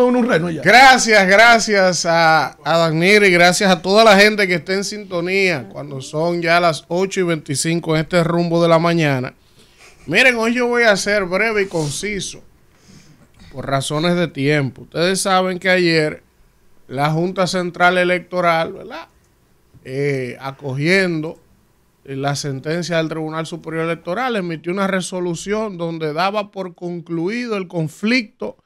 un Gracias, gracias a, a y gracias a toda la gente que está en sintonía cuando son ya las 8 y 25 en este rumbo de la mañana. Miren, hoy yo voy a ser breve y conciso por razones de tiempo. Ustedes saben que ayer la Junta Central Electoral, ¿verdad? Eh, acogiendo la sentencia del Tribunal Superior Electoral, emitió una resolución donde daba por concluido el conflicto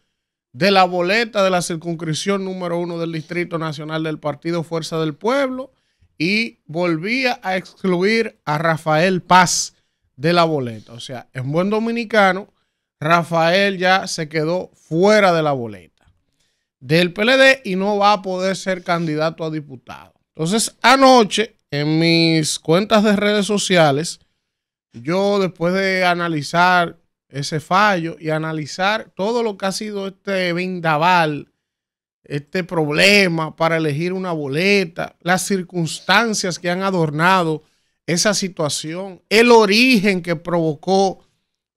de la boleta de la circunscripción número uno del Distrito Nacional del Partido Fuerza del Pueblo y volvía a excluir a Rafael Paz de la boleta. O sea, en buen dominicano, Rafael ya se quedó fuera de la boleta del PLD y no va a poder ser candidato a diputado. Entonces, anoche, en mis cuentas de redes sociales, yo después de analizar ese fallo y analizar todo lo que ha sido este vendaval, este problema para elegir una boleta, las circunstancias que han adornado esa situación, el origen que provocó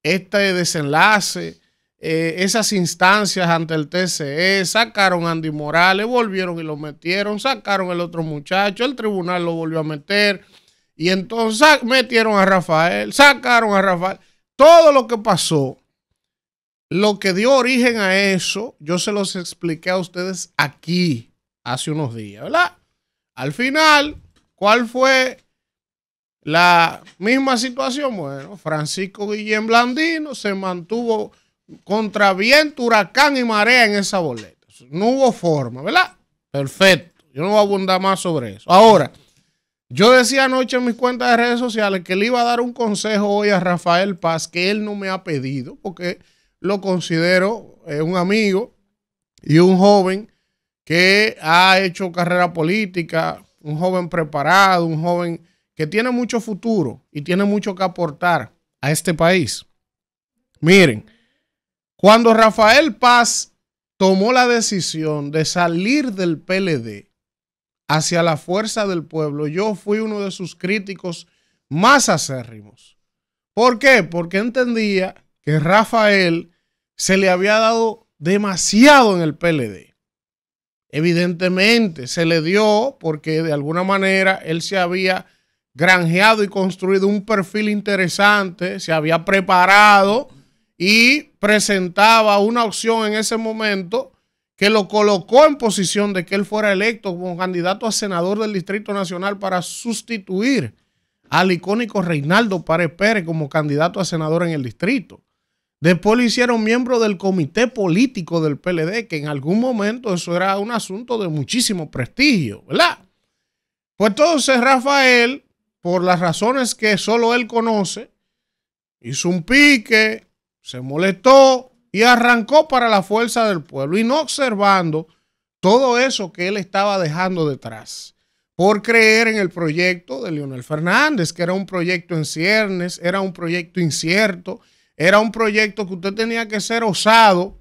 este desenlace, eh, esas instancias ante el TCE, sacaron a Andy Morales, volvieron y lo metieron, sacaron el otro muchacho, el tribunal lo volvió a meter, y entonces metieron a Rafael, sacaron a Rafael todo lo que pasó, lo que dio origen a eso, yo se los expliqué a ustedes aquí hace unos días, ¿verdad? Al final, ¿cuál fue la misma situación? Bueno, Francisco Guillén Blandino se mantuvo contra viento, huracán y marea en esa boleta. No hubo forma, ¿verdad? Perfecto. Yo no voy a abundar más sobre eso. Ahora, yo decía anoche en mis cuentas de redes sociales que le iba a dar un consejo hoy a Rafael Paz que él no me ha pedido porque lo considero eh, un amigo y un joven que ha hecho carrera política, un joven preparado, un joven que tiene mucho futuro y tiene mucho que aportar a este país. Miren, cuando Rafael Paz tomó la decisión de salir del PLD, hacia la fuerza del pueblo, yo fui uno de sus críticos más acérrimos. ¿Por qué? Porque entendía que Rafael se le había dado demasiado en el PLD. Evidentemente se le dio porque de alguna manera él se había granjeado y construido un perfil interesante, se había preparado y presentaba una opción en ese momento que lo colocó en posición de que él fuera electo como candidato a senador del Distrito Nacional para sustituir al icónico Reinaldo Párez Pérez como candidato a senador en el distrito. Después lo hicieron miembro del comité político del PLD, que en algún momento eso era un asunto de muchísimo prestigio, ¿verdad? Pues entonces Rafael, por las razones que solo él conoce, hizo un pique, se molestó, y arrancó para la fuerza del pueblo, y no observando todo eso que él estaba dejando detrás, por creer en el proyecto de Leonel Fernández, que era un proyecto en ciernes, era un proyecto incierto, era un proyecto que usted tenía que ser osado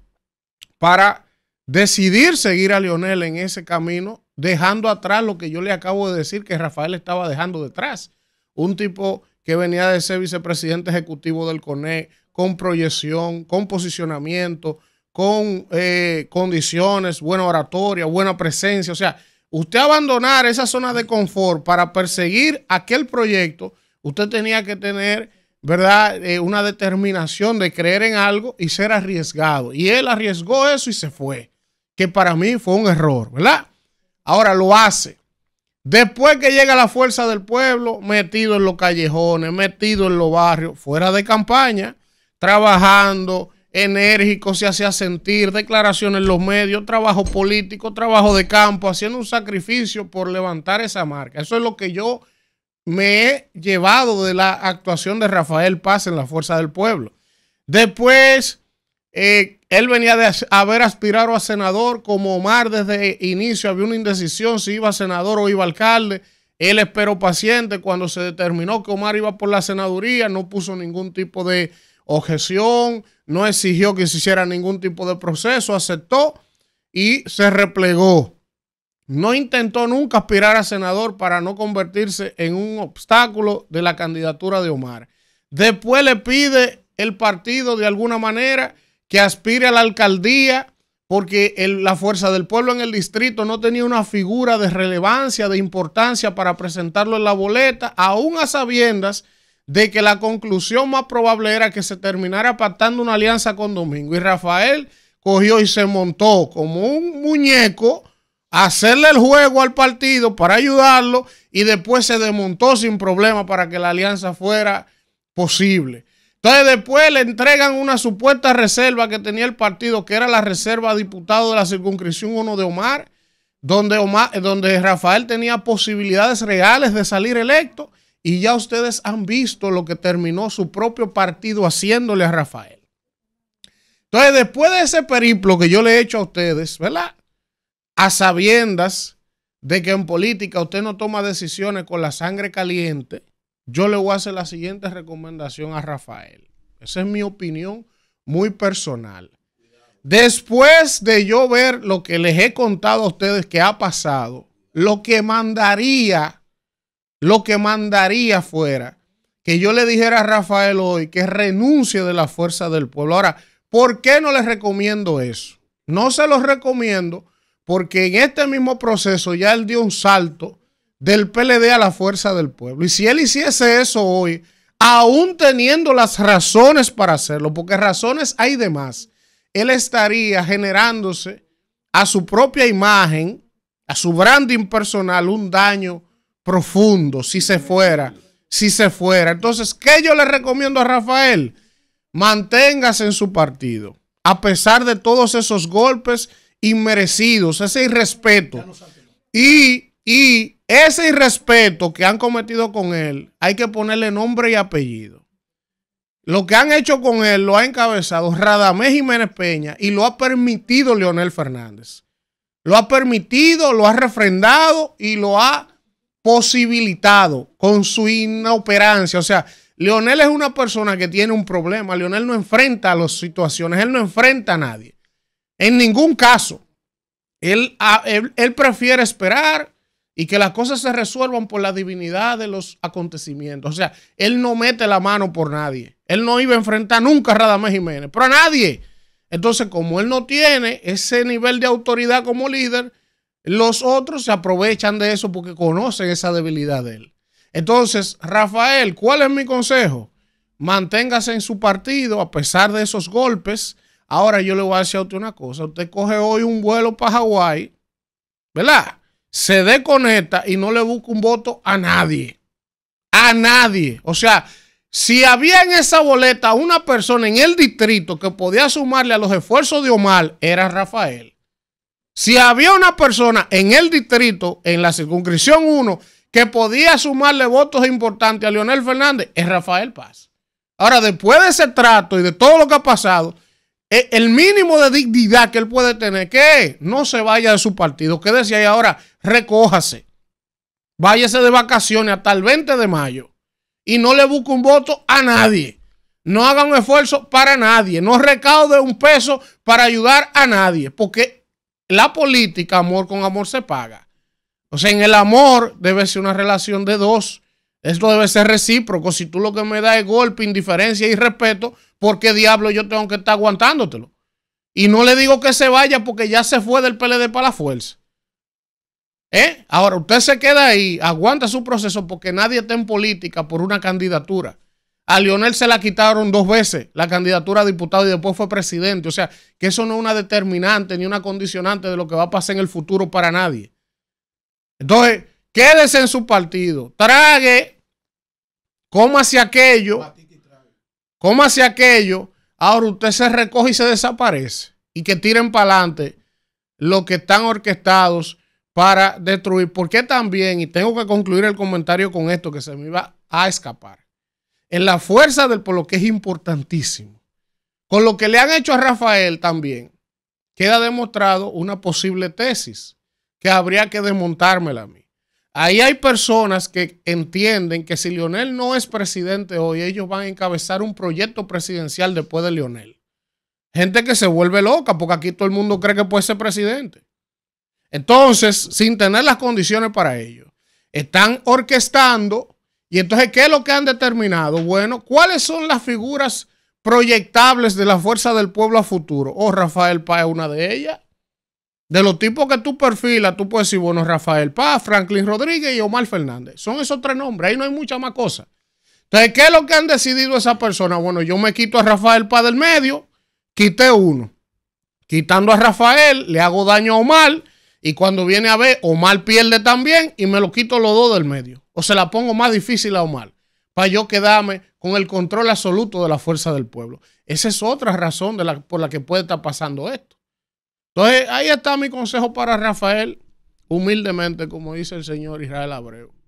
para decidir seguir a Leonel en ese camino, dejando atrás lo que yo le acabo de decir que Rafael estaba dejando detrás. Un tipo que venía de ser vicepresidente ejecutivo del CONE, con proyección, con posicionamiento, con eh, condiciones, buena oratoria, buena presencia. O sea, usted abandonar esa zona de confort para perseguir aquel proyecto, usted tenía que tener, ¿verdad?, eh, una determinación de creer en algo y ser arriesgado. Y él arriesgó eso y se fue, que para mí fue un error, ¿verdad? Ahora lo hace. Después que llega la fuerza del pueblo, metido en los callejones, metido en los barrios, fuera de campaña, trabajando, enérgico, se hacía sentir, declaraciones en los medios, trabajo político, trabajo de campo, haciendo un sacrificio por levantar esa marca. Eso es lo que yo me he llevado de la actuación de Rafael Paz en la Fuerza del Pueblo. Después eh, él venía de haber aspirado a senador, como Omar desde inicio había una indecisión si iba a senador o iba a alcalde. Él esperó paciente cuando se determinó que Omar iba por la senaduría, no puso ningún tipo de objeción, no exigió que se hiciera ningún tipo de proceso, aceptó y se replegó. No intentó nunca aspirar a senador para no convertirse en un obstáculo de la candidatura de Omar. Después le pide el partido de alguna manera que aspire a la alcaldía, porque la fuerza del pueblo en el distrito no tenía una figura de relevancia, de importancia para presentarlo en la boleta, aún a sabiendas de que la conclusión más probable era que se terminara pactando una alianza con Domingo. Y Rafael cogió y se montó como un muñeco a hacerle el juego al partido para ayudarlo y después se desmontó sin problema para que la alianza fuera posible. Entonces después le entregan una supuesta reserva que tenía el partido, que era la reserva diputado de la circunscripción 1 de Omar, donde, Omar, eh, donde Rafael tenía posibilidades reales de salir electo. Y ya ustedes han visto lo que terminó su propio partido haciéndole a Rafael. Entonces, después de ese periplo que yo le he hecho a ustedes, ¿verdad? A sabiendas de que en política usted no toma decisiones con la sangre caliente, yo le voy a hacer la siguiente recomendación a Rafael. Esa es mi opinión muy personal. Después de yo ver lo que les he contado a ustedes que ha pasado, lo que mandaría, lo que mandaría fuera, que yo le dijera a Rafael hoy que renuncie de la fuerza del pueblo. Ahora, ¿por qué no les recomiendo eso? No se los recomiendo porque en este mismo proceso ya él dio un salto del PLD a la fuerza del pueblo. Y si él hiciese eso hoy, aún teniendo las razones para hacerlo, porque razones hay de más, él estaría generándose a su propia imagen, a su branding personal, un daño profundo si se fuera, si se fuera. Entonces, ¿qué yo le recomiendo a Rafael? Manténgase en su partido, a pesar de todos esos golpes inmerecidos, ese irrespeto. Y, y ese irrespeto que han cometido con él, hay que ponerle nombre y apellido. Lo que han hecho con él lo ha encabezado Radamés Jiménez Peña y lo ha permitido Leonel Fernández. Lo ha permitido, lo ha refrendado y lo ha posibilitado con su inoperancia. O sea, Leonel es una persona que tiene un problema. Leonel no enfrenta a las situaciones, él no enfrenta a nadie. En ningún caso. él, ah, él prefiere esperar, y que las cosas se resuelvan por la divinidad de los acontecimientos. O sea, él no mete la mano por nadie. Él no iba a enfrentar nunca a Radamés Jiménez, pero a nadie. Entonces, como él no tiene ese nivel de autoridad como líder, los otros se aprovechan de eso porque conocen esa debilidad de él. Entonces, Rafael, ¿cuál es mi consejo? Manténgase en su partido a pesar de esos golpes. Ahora yo le voy a decir a usted una cosa. Usted coge hoy un vuelo para Hawái, ¿verdad? se desconecta y no le busca un voto a nadie. A nadie. O sea, si había en esa boleta una persona en el distrito que podía sumarle a los esfuerzos de Omar, era Rafael. Si había una persona en el distrito, en la circunscripción 1, que podía sumarle votos importantes a Leonel Fernández, es Rafael Paz. Ahora, después de ese trato y de todo lo que ha pasado, eh, el mínimo de dignidad que él puede tener, que no se vaya de su partido, que decía ahí ahora, recójase, váyase de vacaciones hasta el 20 de mayo y no le busque un voto a nadie. No haga un esfuerzo para nadie, no recaude un peso para ayudar a nadie, porque la política, amor con amor, se paga. O sea, en el amor debe ser una relación de dos esto debe ser recíproco. Si tú lo que me das es golpe, indiferencia y respeto, ¿por qué diablo yo tengo que estar aguantándotelo? Y no le digo que se vaya porque ya se fue del PLD para la fuerza. ¿Eh? Ahora usted se queda ahí, aguanta su proceso porque nadie está en política por una candidatura. A Lionel se la quitaron dos veces, la candidatura a diputado y después fue presidente. O sea, que eso no es una determinante ni una condicionante de lo que va a pasar en el futuro para nadie. Entonces, quédese en su partido, trague, hacia aquello, cómase aquello, ahora usted se recoge y se desaparece y que tiren para adelante los que están orquestados para destruir, porque también, y tengo que concluir el comentario con esto que se me iba a escapar, en la fuerza del pueblo, que es importantísimo, con lo que le han hecho a Rafael también, queda demostrado una posible tesis que habría que desmontármela a mí. Ahí hay personas que entienden que si Lionel no es presidente hoy, ellos van a encabezar un proyecto presidencial después de Lionel. Gente que se vuelve loca porque aquí todo el mundo cree que puede ser presidente. Entonces, sin tener las condiciones para ello, están orquestando. Y entonces, ¿qué es lo que han determinado? Bueno, ¿cuáles son las figuras proyectables de la fuerza del pueblo a futuro? O oh, Rafael Páez, es una de ellas. De los tipos que tú perfilas, tú puedes decir, bueno, Rafael Paz, Franklin Rodríguez y Omar Fernández. Son esos tres nombres, ahí no hay mucha más cosa. Entonces, ¿qué es lo que han decidido esas personas? Bueno, yo me quito a Rafael Paz del medio, quité uno. Quitando a Rafael, le hago daño a Omar, y cuando viene a ver, Omar pierde también, y me lo quito los dos del medio. O se la pongo más difícil a Omar, para yo quedarme con el control absoluto de la fuerza del pueblo. Esa es otra razón de la, por la que puede estar pasando esto. Entonces, ahí está mi consejo para Rafael, humildemente, como dice el señor Israel Abreu.